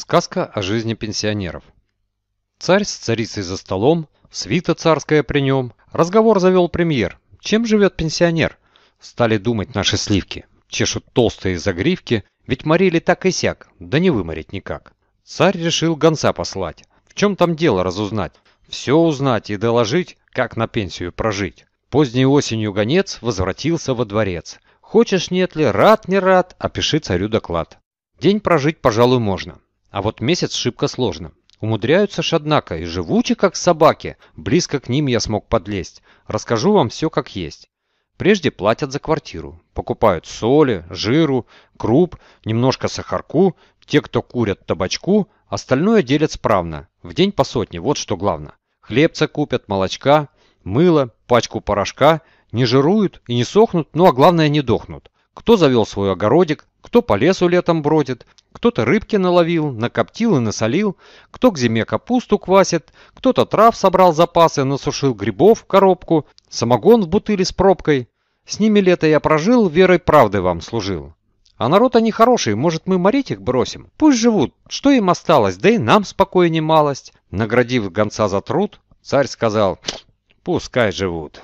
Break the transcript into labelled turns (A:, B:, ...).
A: Сказка о жизни пенсионеров. Царь с царицей за столом, свита царская при нем. Разговор завел премьер. Чем живет пенсионер? Стали думать наши сливки. Чешут толстые загривки, ведь морили так и сяк, да не выморить никак. Царь решил гонца послать. В чем там дело разузнать? Все узнать и доложить, как на пенсию прожить. Поздней осенью гонец возвратился во дворец. Хочешь, нет ли, рад, не рад, опиши царю доклад. День прожить, пожалуй, можно. А вот месяц шибко сложно. Умудряются ж, однако, и живучи, как собаки. Близко к ним я смог подлезть. Расскажу вам все как есть. Прежде платят за квартиру. Покупают соли, жиру, круп, немножко сахарку. Те, кто курят табачку, остальное делят справно. В день по сотне, вот что главное. Хлебца купят, молочка, мыло, пачку порошка. Не жируют и не сохнут, ну а главное не дохнут. Кто завел свой огородик, кто по лесу летом бродит, кто-то рыбки наловил, накоптил и насолил, кто к зиме капусту квасит, кто-то трав собрал запасы, насушил грибов в коробку, самогон в бутыле с пробкой. С ними лето я прожил, верой правды вам служил. А народ они хорошие, может, мы морить их бросим? Пусть живут, что им осталось, да и нам спокойнее малость. Наградив гонца за труд, царь сказал, пускай живут.